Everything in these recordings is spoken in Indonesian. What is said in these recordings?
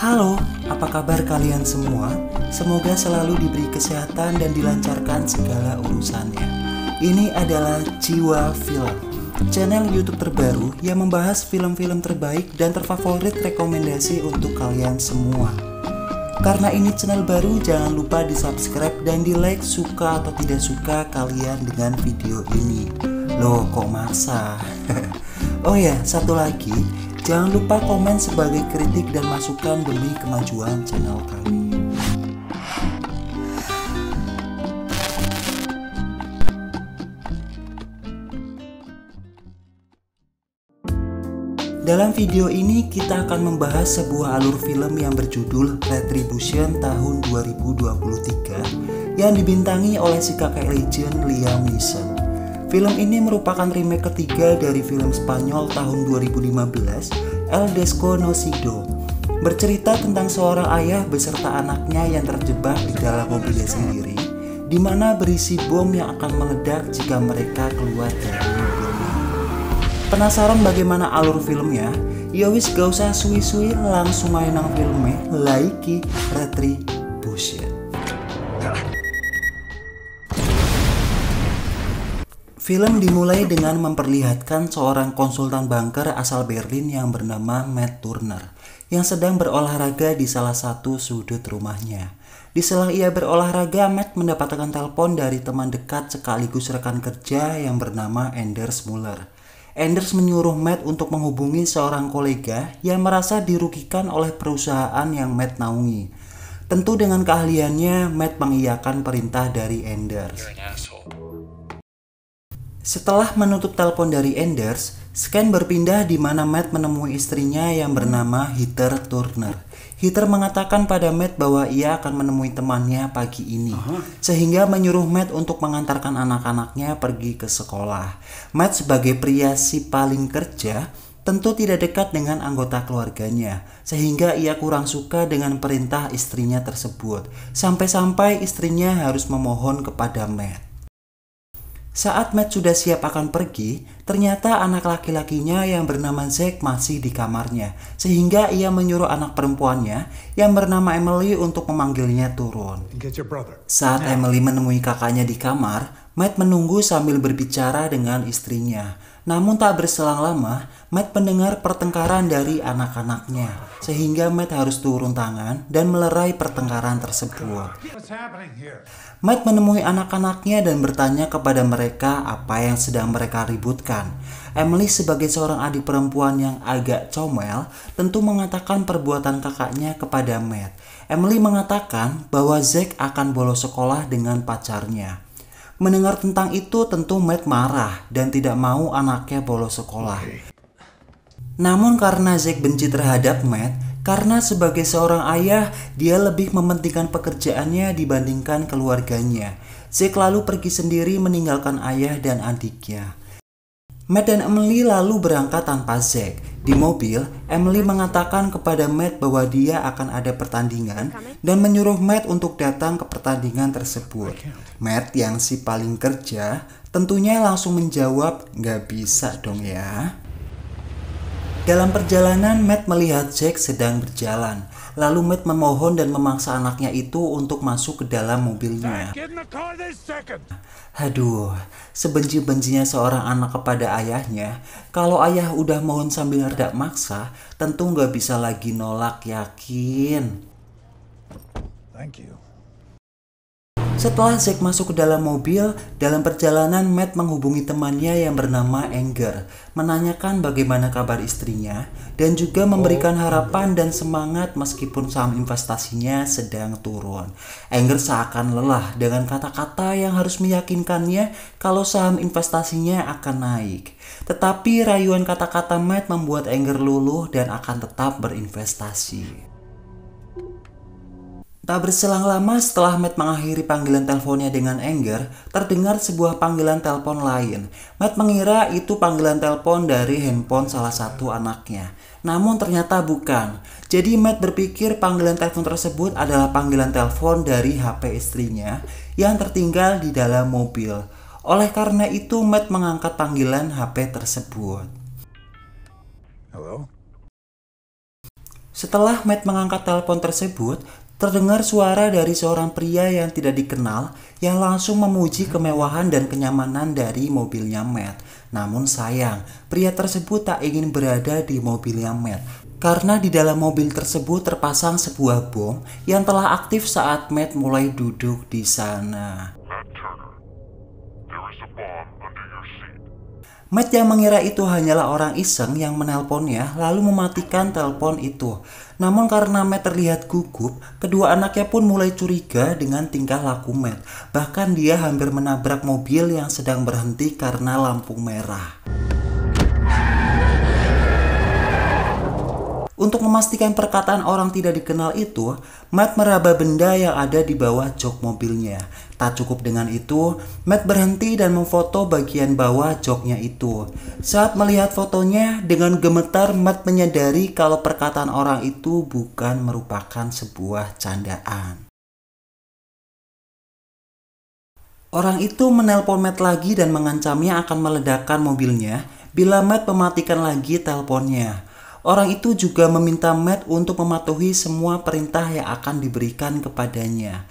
Halo, apa kabar kalian semua? Semoga selalu diberi kesehatan dan dilancarkan segala urusannya. Ini adalah Jiwa Film, channel YouTube terbaru yang membahas film-film terbaik dan terfavorit rekomendasi untuk kalian semua. Karena ini channel baru, jangan lupa di-subscribe dan di-like suka atau tidak suka kalian dengan video ini. Loh, kok masa? oh ya, satu lagi, Jangan lupa komen sebagai kritik dan masukan demi kemajuan channel kami. Dalam video ini kita akan membahas sebuah alur film yang berjudul Retribution tahun 2023 yang dibintangi oleh si kakek legend Liam Neeson. Film ini merupakan remake ketiga dari film Spanyol tahun 2015, El Desconocido. Bercerita tentang seorang ayah beserta anaknya yang terjebak di dalam mobilnya sendiri, di mana berisi bom yang akan meledak jika mereka keluar dari mobilnya. Penasaran bagaimana alur filmnya? Ya wis gak usah suwi-suwi langsung main nang filmnya Laiki bullshit. Film dimulai dengan memperlihatkan seorang konsultan banker asal Berlin yang bernama Matt Turner yang sedang berolahraga di salah satu sudut rumahnya. Di sela ia berolahraga, Matt mendapatkan telepon dari teman dekat sekaligus rekan kerja yang bernama Anders Muller. Anders menyuruh Matt untuk menghubungi seorang kolega yang merasa dirugikan oleh perusahaan yang Matt naungi. Tentu dengan keahliannya, Matt mengiyakan perintah dari Anders. Setelah menutup telepon dari Enders, Scan berpindah di mana Matt menemui istrinya yang bernama Heather Turner. Heather mengatakan pada Matt bahwa ia akan menemui temannya pagi ini, sehingga menyuruh Matt untuk mengantarkan anak-anaknya pergi ke sekolah. Matt sebagai pria si paling kerja, tentu tidak dekat dengan anggota keluarganya, sehingga ia kurang suka dengan perintah istrinya tersebut. Sampai-sampai istrinya harus memohon kepada Matt. Saat Matt sudah siap akan pergi, ternyata anak laki-lakinya yang bernama Zack masih di kamarnya, sehingga ia menyuruh anak perempuannya yang bernama Emily untuk memanggilnya turun. Saat Emily menemui kakaknya di kamar, Matt menunggu sambil berbicara dengan istrinya. Namun tak berselang lama, Matt mendengar pertengkaran dari anak-anaknya, sehingga Matt harus turun tangan dan melerai pertengkaran tersebut. Matt menemui anak-anaknya dan bertanya kepada mereka apa yang sedang mereka ributkan. Emily sebagai seorang adik perempuan yang agak comel tentu mengatakan perbuatan kakaknya kepada Matt. Emily mengatakan bahwa Zack akan bolos sekolah dengan pacarnya. Mendengar tentang itu tentu Matt marah dan tidak mau anaknya bolos sekolah. Namun karena Zack benci terhadap Matt, karena sebagai seorang ayah, dia lebih mementingkan pekerjaannya dibandingkan keluarganya. Zack lalu pergi sendiri meninggalkan ayah dan adiknya. Matt dan Emily lalu berangkat tanpa Zack. Di mobil, Emily mengatakan kepada Matt bahwa dia akan ada pertandingan dan menyuruh Matt untuk datang ke pertandingan tersebut. Matt yang si paling kerja tentunya langsung menjawab, nggak bisa dong ya. Dalam perjalanan, Matt melihat Jack sedang berjalan. Lalu Matt memohon dan memaksa anaknya itu untuk masuk ke dalam mobilnya. Aduh, sebenci-bencinya seorang anak kepada ayahnya, kalau ayah udah mohon sambil rada maksa, tentu nggak bisa lagi nolak, yakin. Thank you. Setelah Zack masuk ke dalam mobil, dalam perjalanan Matt menghubungi temannya yang bernama Anger, menanyakan bagaimana kabar istrinya, dan juga memberikan oh, harapan iya. dan semangat meskipun saham investasinya sedang turun. Anger seakan lelah dengan kata-kata yang harus meyakinkannya kalau saham investasinya akan naik. Tetapi rayuan kata-kata Matt membuat Anger luluh dan akan tetap berinvestasi. Tak berselang lama setelah Matt mengakhiri panggilan teleponnya dengan anger, terdengar sebuah panggilan telepon lain. Matt mengira itu panggilan telepon dari handphone salah satu anaknya. Namun ternyata bukan. Jadi Matt berpikir panggilan telepon tersebut adalah panggilan telepon dari HP istrinya yang tertinggal di dalam mobil. Oleh karena itu Matt mengangkat panggilan HP tersebut. Hello? Setelah Matt mengangkat telepon tersebut, terdengar suara dari seorang pria yang tidak dikenal yang langsung memuji kemewahan dan kenyamanan dari mobilnya Matt. Namun sayang, pria tersebut tak ingin berada di mobilnya Matt karena di dalam mobil tersebut terpasang sebuah bom yang telah aktif saat Matt mulai duduk di sana. Matt yang mengira itu hanyalah orang iseng yang menelponnya lalu mematikan telepon itu. Namun karena Matt terlihat gugup, kedua anaknya pun mulai curiga dengan tingkah laku Matt. Bahkan dia hampir menabrak mobil yang sedang berhenti karena lampu merah. Untuk memastikan perkataan orang tidak dikenal itu, Matt meraba benda yang ada di bawah jok mobilnya. Tak cukup dengan itu, Matt berhenti dan memfoto bagian bawah joknya itu. Saat melihat fotonya, dengan gemetar Matt menyadari kalau perkataan orang itu bukan merupakan sebuah candaan. Orang itu menelpon Matt lagi dan mengancamnya akan meledakkan mobilnya bila Matt mematikan lagi teleponnya orang itu juga meminta Matt untuk mematuhi semua perintah yang akan diberikan kepadanya.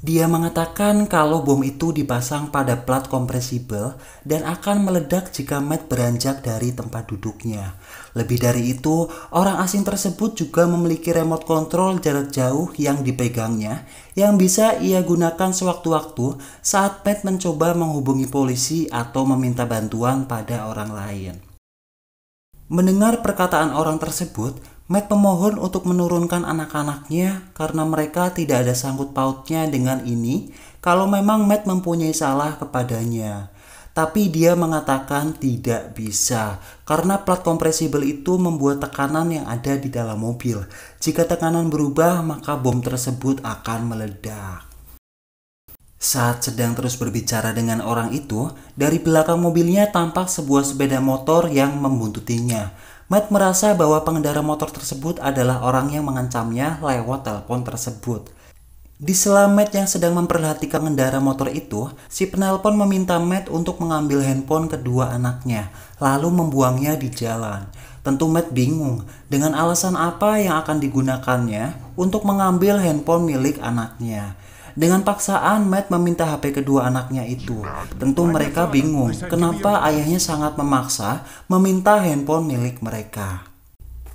Dia mengatakan kalau bom itu dipasang pada plat kompresibel dan akan meledak jika Matt beranjak dari tempat duduknya. Lebih dari itu, orang asing tersebut juga memiliki remote control jarak jauh yang dipegangnya yang bisa ia gunakan sewaktu-waktu saat Matt mencoba menghubungi polisi atau meminta bantuan pada orang lain. Mendengar perkataan orang tersebut, Matt memohon untuk menurunkan anak-anaknya karena mereka tidak ada sangkut pautnya dengan ini kalau memang Matt mempunyai salah kepadanya. Tapi dia mengatakan tidak bisa karena plat kompresibel itu membuat tekanan yang ada di dalam mobil. Jika tekanan berubah, maka bom tersebut akan meledak. Saat sedang terus berbicara dengan orang itu, dari belakang mobilnya tampak sebuah sepeda motor yang membuntutinya. Matt merasa bahwa pengendara motor tersebut adalah orang yang mengancamnya lewat telepon tersebut. Di sela Matt yang sedang memperhatikan pengendara motor itu, si penelpon meminta Matt untuk mengambil handphone kedua anaknya, lalu membuangnya di jalan. Tentu Matt bingung dengan alasan apa yang akan digunakannya untuk mengambil handphone milik anaknya. Dengan paksaan, Matt meminta HP kedua anaknya itu. Tentu mereka bingung kenapa ayahnya sangat memaksa meminta handphone milik mereka.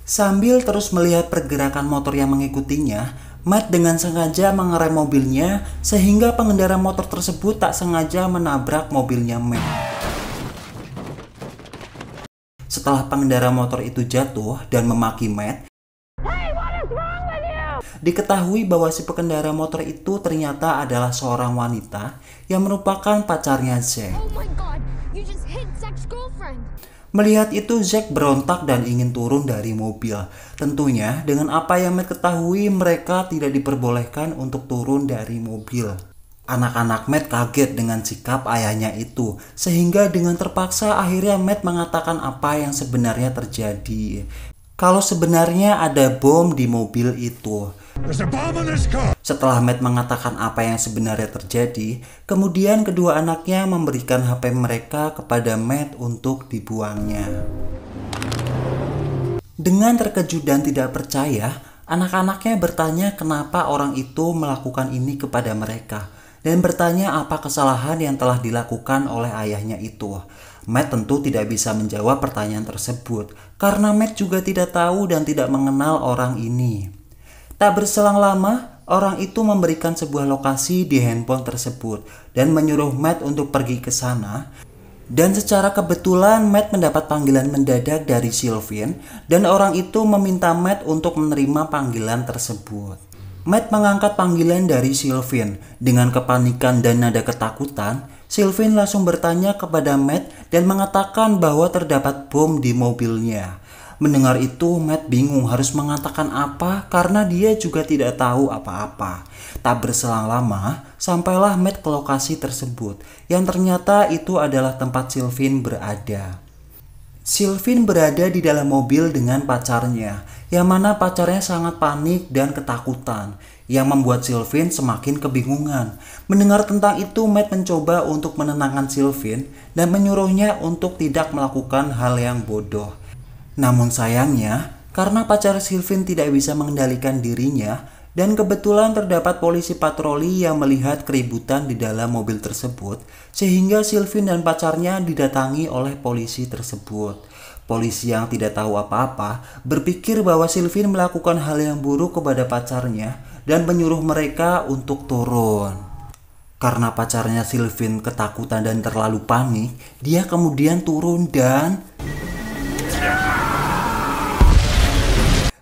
Sambil terus melihat pergerakan motor yang mengikutinya, Matt dengan sengaja mengerem mobilnya sehingga pengendara motor tersebut tak sengaja menabrak mobilnya Matt. Setelah pengendara motor itu jatuh dan memaki Matt, Diketahui bahwa si pengendara motor itu ternyata adalah seorang wanita yang merupakan pacarnya Zack. Oh God, Melihat itu, Zack berontak dan ingin turun dari mobil. Tentunya, dengan apa yang Matt ketahui, mereka tidak diperbolehkan untuk turun dari mobil. Anak-anak Matt kaget dengan sikap ayahnya itu, sehingga dengan terpaksa akhirnya Matt mengatakan apa yang sebenarnya terjadi. Kalau sebenarnya ada bom di mobil itu, setelah Matt mengatakan apa yang sebenarnya terjadi, kemudian kedua anaknya memberikan HP mereka kepada Matt untuk dibuangnya. Dengan terkejut dan tidak percaya, anak-anaknya bertanya kenapa orang itu melakukan ini kepada mereka dan bertanya apa kesalahan yang telah dilakukan oleh ayahnya itu. Matt tentu tidak bisa menjawab pertanyaan tersebut karena Matt juga tidak tahu dan tidak mengenal orang ini. Tak berselang lama, orang itu memberikan sebuah lokasi di handphone tersebut dan menyuruh Matt untuk pergi ke sana. Dan secara kebetulan Matt mendapat panggilan mendadak dari Sylvian dan orang itu meminta Matt untuk menerima panggilan tersebut. Matt mengangkat panggilan dari Sylvian dengan kepanikan dan nada ketakutan. Sylvian langsung bertanya kepada Matt dan mengatakan bahwa terdapat bom di mobilnya. Mendengar itu, Matt bingung harus mengatakan apa karena dia juga tidak tahu apa-apa. Tak berselang lama, sampailah Matt ke lokasi tersebut, yang ternyata itu adalah tempat Sylvin berada. Sylvin berada di dalam mobil dengan pacarnya, yang mana pacarnya sangat panik dan ketakutan, yang membuat Sylvin semakin kebingungan. Mendengar tentang itu, Matt mencoba untuk menenangkan Sylvin dan menyuruhnya untuk tidak melakukan hal yang bodoh namun sayangnya, karena pacar Silvin tidak bisa mengendalikan dirinya dan kebetulan terdapat polisi patroli yang melihat keributan di dalam mobil tersebut, sehingga Silvin dan pacarnya didatangi oleh polisi tersebut. Polisi yang tidak tahu apa-apa berpikir bahwa Silvin melakukan hal yang buruk kepada pacarnya dan menyuruh mereka untuk turun. Karena pacarnya Sylvin ketakutan dan terlalu panik, dia kemudian turun dan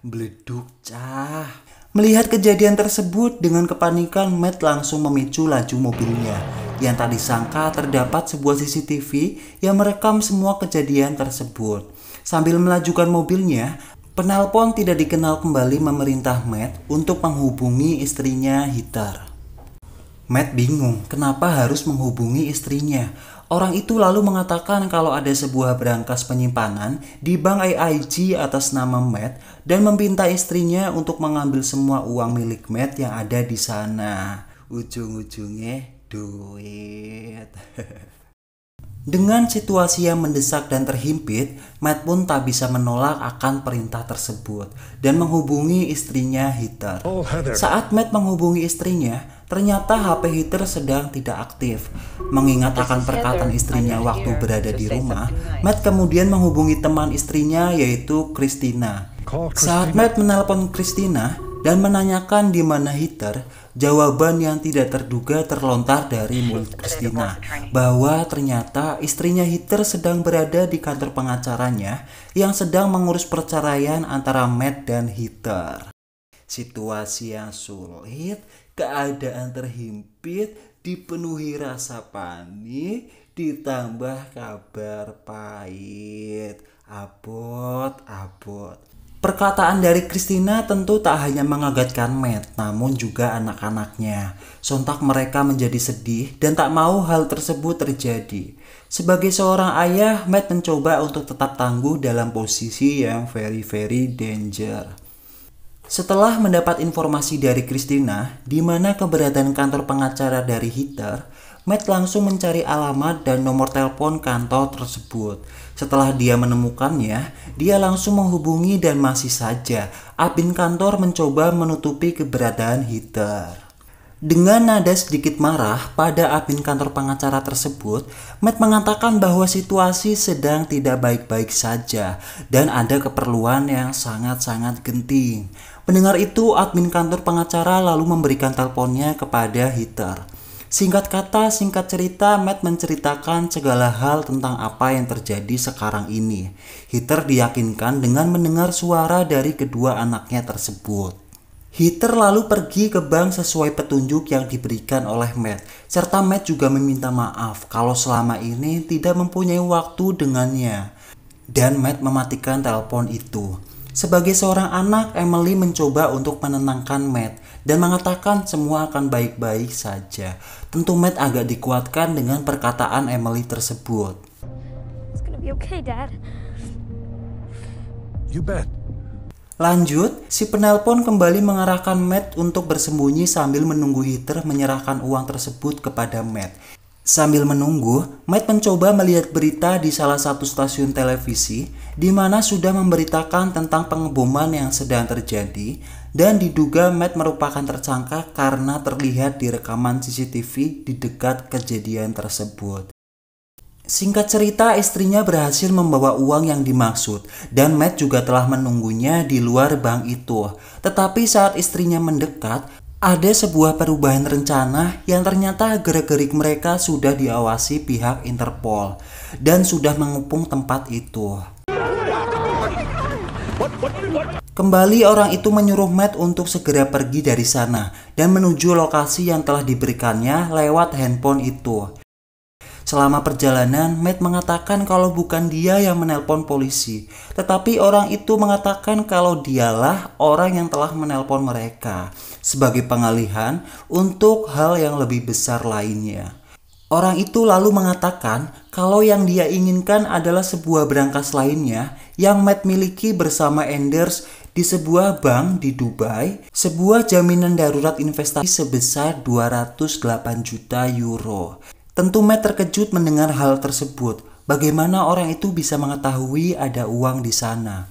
Beleduk, cah. Melihat kejadian tersebut dengan kepanikan, Matt langsung memicu laju mobilnya. Yang tak disangka terdapat sebuah CCTV yang merekam semua kejadian tersebut. Sambil melajukan mobilnya, penelpon tidak dikenal kembali memerintah Matt untuk menghubungi istrinya Hitar. Matt bingung kenapa harus menghubungi istrinya. Orang itu lalu mengatakan kalau ada sebuah berangkas penyimpanan di bank AIG atas nama Matt dan meminta istrinya untuk mengambil semua uang milik Matt yang ada di sana. Ujung-ujungnya duit. Dengan situasi yang mendesak dan terhimpit, Matt pun tak bisa menolak akan perintah tersebut dan menghubungi istrinya Heather. Oh, Saat Matt menghubungi istrinya, ternyata HP Heather sedang tidak aktif. Mengingat akan perkataan istrinya waktu berada di rumah, Matt kemudian menghubungi teman istrinya yaitu Christina. Saat Matt menelpon Christina dan menanyakan di mana Heather, Jawaban yang tidak terduga terlontar dari mulut Christina bahwa ternyata istrinya Hitler sedang berada di kantor pengacaranya yang sedang mengurus perceraian antara Matt dan Hitler. Situasi yang sulit, keadaan terhimpit, dipenuhi rasa panik, ditambah kabar pahit. Abot, abot. Perkataan dari Christina tentu tak hanya mengagetkan Matt, namun juga anak-anaknya. Sontak mereka menjadi sedih dan tak mau hal tersebut terjadi. Sebagai seorang ayah, Matt mencoba untuk tetap tangguh dalam posisi yang very very danger. Setelah mendapat informasi dari Christina, di mana keberadaan kantor pengacara dari Hitler, Matt langsung mencari alamat dan nomor telepon kantor tersebut. Setelah dia menemukannya, dia langsung menghubungi dan masih saja admin kantor mencoba menutupi keberadaan Heather. Dengan nada sedikit marah pada admin kantor pengacara tersebut, Matt mengatakan bahwa situasi sedang tidak baik-baik saja dan ada keperluan yang sangat-sangat genting. Pendengar itu, admin kantor pengacara lalu memberikan teleponnya kepada Heather. Singkat kata, singkat cerita, Matt menceritakan segala hal tentang apa yang terjadi sekarang ini. Heather diyakinkan dengan mendengar suara dari kedua anaknya tersebut. Heather lalu pergi ke bank sesuai petunjuk yang diberikan oleh Matt, serta Matt juga meminta maaf kalau selama ini tidak mempunyai waktu dengannya. Dan Matt mematikan telepon itu. Sebagai seorang anak, Emily mencoba untuk menenangkan Matt dan mengatakan semua akan baik-baik saja. Tentu Matt agak dikuatkan dengan perkataan Emily tersebut. You bet. Lanjut, si penelpon kembali mengarahkan Matt untuk bersembunyi sambil menunggu Heather menyerahkan uang tersebut kepada Matt. Sambil menunggu, Matt mencoba melihat berita di salah satu stasiun televisi di mana sudah memberitakan tentang pengeboman yang sedang terjadi dan diduga Matt merupakan tersangka karena terlihat di rekaman CCTV di dekat kejadian tersebut. Singkat cerita, istrinya berhasil membawa uang yang dimaksud dan Matt juga telah menunggunya di luar bank itu. Tetapi saat istrinya mendekat, ada sebuah perubahan rencana yang ternyata gerak-gerik mereka sudah diawasi pihak Interpol dan sudah mengepung tempat itu. Kembali orang itu menyuruh Matt untuk segera pergi dari sana dan menuju lokasi yang telah diberikannya lewat handphone itu. Selama perjalanan, Matt mengatakan kalau bukan dia yang menelpon polisi, tetapi orang itu mengatakan kalau dialah orang yang telah menelpon mereka sebagai pengalihan untuk hal yang lebih besar lainnya. Orang itu lalu mengatakan kalau yang dia inginkan adalah sebuah berangkas lainnya yang Matt miliki bersama Enders di sebuah bank di Dubai, sebuah jaminan darurat investasi sebesar 208 juta euro. Tentu Matt terkejut mendengar hal tersebut. Bagaimana orang itu bisa mengetahui ada uang di sana?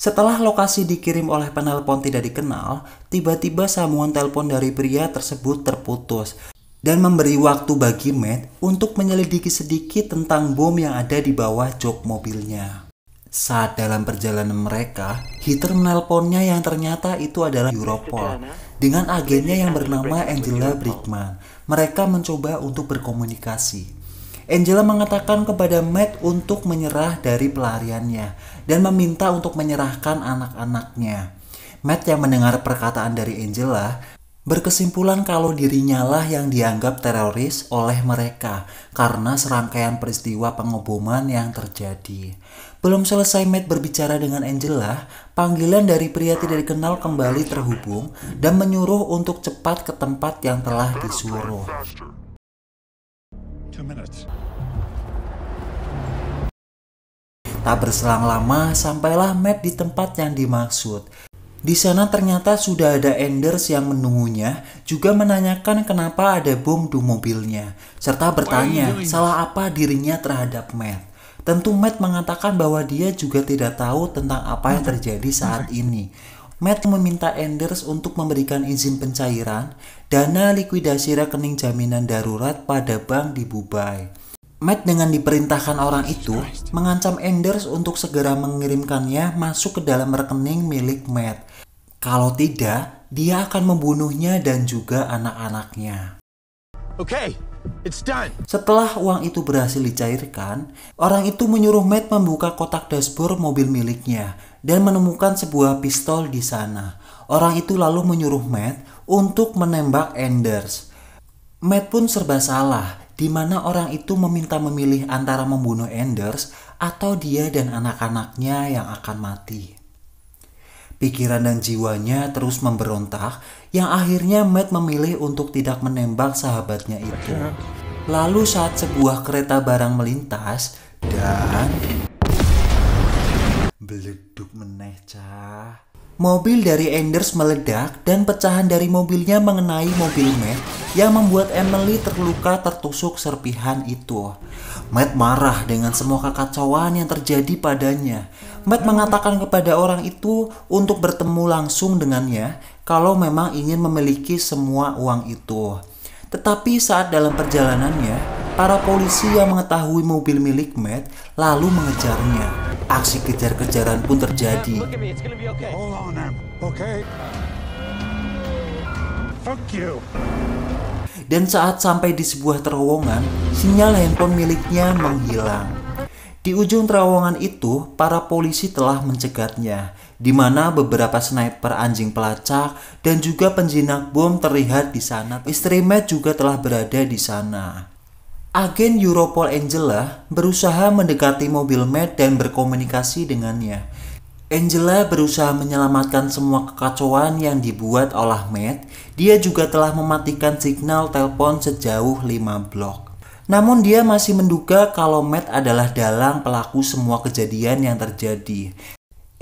Setelah lokasi dikirim oleh penelpon tidak dikenal, tiba-tiba sambungan telepon dari pria tersebut terputus dan memberi waktu bagi Matt untuk menyelidiki sedikit tentang bom yang ada di bawah jok mobilnya. Saat dalam perjalanan mereka, Heather menelponnya yang ternyata itu adalah Europol dengan agennya yang bernama Angela Brickman mereka mencoba untuk berkomunikasi. Angela mengatakan kepada Matt untuk menyerah dari pelariannya dan meminta untuk menyerahkan anak-anaknya. Matt yang mendengar perkataan dari Angela berkesimpulan kalau dirinya lah yang dianggap teroris oleh mereka karena serangkaian peristiwa pengoboman yang terjadi. Belum selesai Matt berbicara dengan Angela, panggilan dari pria tidak dikenal kembali terhubung dan menyuruh untuk cepat ke tempat yang telah disuruh. Tak berselang lama, sampailah Matt di tempat yang dimaksud. Di sana ternyata sudah ada Enders yang menunggunya, juga menanyakan kenapa ada bom di mobilnya, serta bertanya salah apa dirinya terhadap Matt. Tentu Matt mengatakan bahwa dia juga tidak tahu tentang apa yang hmm. terjadi saat hmm. ini. Matt meminta Enders untuk memberikan izin pencairan dana likuidasi rekening jaminan darurat pada bank di Dubai. Matt dengan diperintahkan orang itu mengancam Enders untuk segera mengirimkannya masuk ke dalam rekening milik Matt. Kalau tidak, dia akan membunuhnya dan juga anak-anaknya. Oke, okay. It's done. Setelah uang itu berhasil dicairkan, orang itu menyuruh Matt membuka kotak dashboard mobil miliknya dan menemukan sebuah pistol di sana. Orang itu lalu menyuruh Matt untuk menembak Anders. Matt pun serba salah, di mana orang itu meminta memilih antara membunuh Anders atau dia dan anak-anaknya yang akan mati. Pikiran dan jiwanya terus memberontak yang akhirnya Matt memilih untuk tidak menembak sahabatnya itu. Lalu saat sebuah kereta barang melintas dan beleduk meneh cah. Mobil dari Anders meledak dan pecahan dari mobilnya mengenai mobil Matt yang membuat Emily terluka tertusuk serpihan itu. Matt marah dengan semua kekacauan yang terjadi padanya. Matt mengatakan kepada orang itu untuk bertemu langsung dengannya kalau memang ingin memiliki semua uang itu. Tetapi saat dalam perjalanannya, para polisi yang mengetahui mobil milik Matt lalu mengejarnya. Aksi kejar-kejaran pun terjadi. Dan saat sampai di sebuah terowongan, sinyal handphone miliknya menghilang. Di ujung terowongan itu, para polisi telah mencegatnya di mana beberapa sniper anjing pelacak dan juga penjinak bom terlihat di sana. Istri Matt juga telah berada di sana. Agen Europol Angela berusaha mendekati mobil Matt dan berkomunikasi dengannya. Angela berusaha menyelamatkan semua kekacauan yang dibuat oleh Matt. Dia juga telah mematikan signal telepon sejauh 5 blok. Namun dia masih menduga kalau Matt adalah dalang pelaku semua kejadian yang terjadi.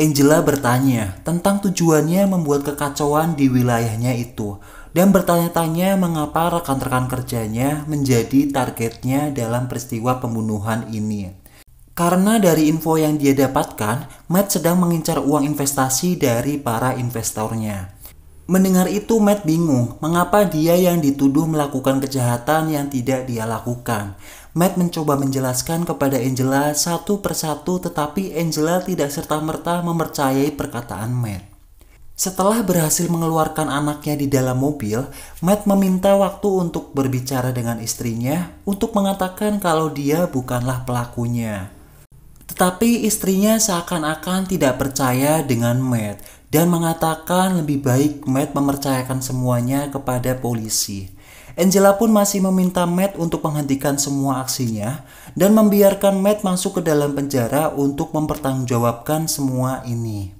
Angela bertanya tentang tujuannya membuat kekacauan di wilayahnya itu dan bertanya-tanya mengapa rekan-rekan kerjanya menjadi targetnya dalam peristiwa pembunuhan ini. Karena dari info yang dia dapatkan, Matt sedang mengincar uang investasi dari para investornya. Mendengar itu Matt bingung mengapa dia yang dituduh melakukan kejahatan yang tidak dia lakukan. Matt mencoba menjelaskan kepada Angela satu persatu tetapi Angela tidak serta-merta mempercayai perkataan Matt. Setelah berhasil mengeluarkan anaknya di dalam mobil, Matt meminta waktu untuk berbicara dengan istrinya untuk mengatakan kalau dia bukanlah pelakunya. Tetapi istrinya seakan-akan tidak percaya dengan Matt dan mengatakan lebih baik Matt mempercayakan semuanya kepada polisi. Angela pun masih meminta Matt untuk menghentikan semua aksinya dan membiarkan Matt masuk ke dalam penjara untuk mempertanggungjawabkan semua ini.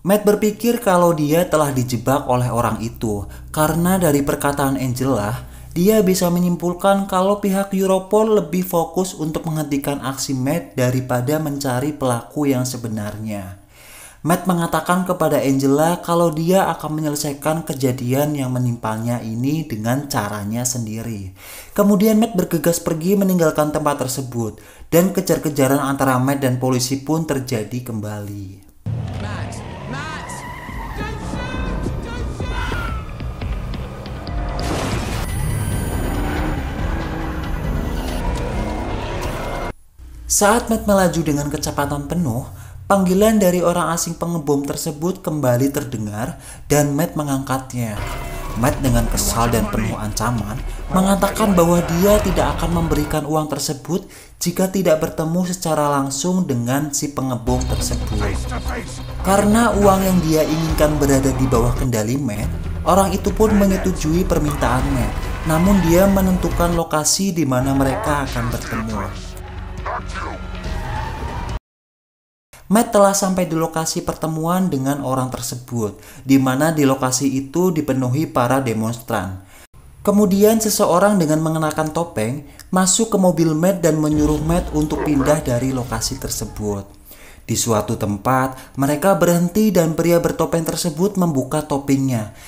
Matt berpikir kalau dia telah dijebak oleh orang itu karena dari perkataan Angela, dia bisa menyimpulkan kalau pihak Europol lebih fokus untuk menghentikan aksi Matt daripada mencari pelaku yang sebenarnya. Matt mengatakan kepada Angela kalau dia akan menyelesaikan kejadian yang menimpanya ini dengan caranya sendiri. Kemudian Matt bergegas pergi meninggalkan tempat tersebut dan kejar-kejaran antara Matt dan polisi pun terjadi kembali. Saat Matt melaju dengan kecepatan penuh, Panggilan dari orang asing pengebom tersebut kembali terdengar dan Matt mengangkatnya. Matt dengan kesal dan penuh ancaman mengatakan bahwa dia tidak akan memberikan uang tersebut jika tidak bertemu secara langsung dengan si pengebom tersebut. Karena uang yang dia inginkan berada di bawah kendali Matt, orang itu pun menyetujui permintaannya. Namun dia menentukan lokasi di mana mereka akan bertemu. Matt telah sampai di lokasi pertemuan dengan orang tersebut, di mana di lokasi itu dipenuhi para demonstran. Kemudian seseorang dengan mengenakan topeng masuk ke mobil Matt dan menyuruh Matt untuk pindah dari lokasi tersebut. Di suatu tempat, mereka berhenti dan pria bertopeng tersebut membuka topengnya.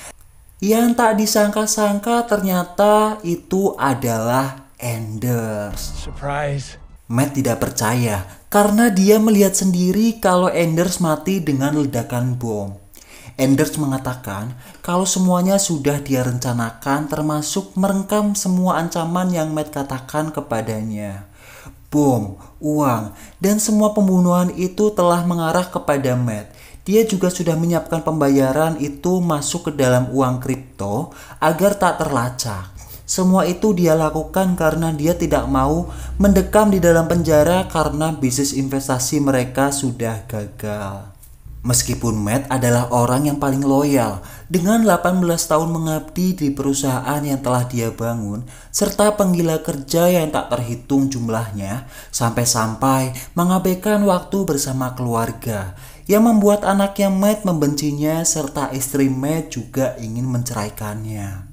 Yang tak disangka-sangka ternyata itu adalah Enders. Surprise. Matt tidak percaya karena dia melihat sendiri kalau Anders mati dengan ledakan bom. Anders mengatakan kalau semuanya sudah dia rencanakan termasuk merekam semua ancaman yang Matt katakan kepadanya. Bom, uang, dan semua pembunuhan itu telah mengarah kepada Matt. Dia juga sudah menyiapkan pembayaran itu masuk ke dalam uang kripto agar tak terlacak. Semua itu dia lakukan karena dia tidak mau mendekam di dalam penjara karena bisnis investasi mereka sudah gagal. Meskipun Matt adalah orang yang paling loyal, dengan 18 tahun mengabdi di perusahaan yang telah dia bangun, serta penggila kerja yang tak terhitung jumlahnya, sampai-sampai mengabaikan waktu bersama keluarga, yang membuat anaknya Matt membencinya serta istri Matt juga ingin menceraikannya.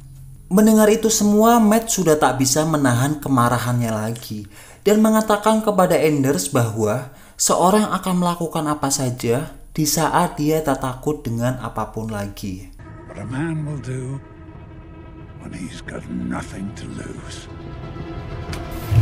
Mendengar itu semua, Matt sudah tak bisa menahan kemarahannya lagi dan mengatakan kepada Anders bahwa seorang akan melakukan apa saja di saat dia tak takut dengan apapun lagi.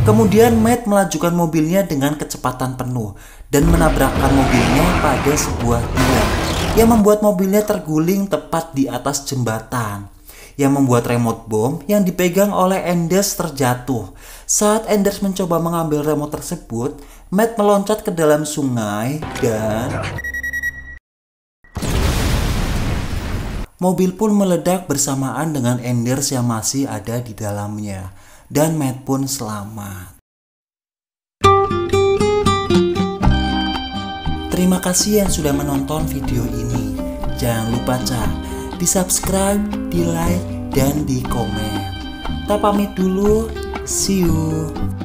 Kemudian Matt melajukan mobilnya dengan kecepatan penuh dan menabrakkan mobilnya pada sebuah tiang yang membuat mobilnya terguling tepat di atas jembatan yang membuat remote bom yang dipegang oleh Enders terjatuh. Saat Enders mencoba mengambil remote tersebut, Matt meloncat ke dalam sungai dan... Mobil pun meledak bersamaan dengan Enders yang masih ada di dalamnya. Dan Matt pun selamat. Terima kasih yang sudah menonton video ini. Jangan lupa cek di subscribe, di like, dan di komen. Kita pamit dulu, see you.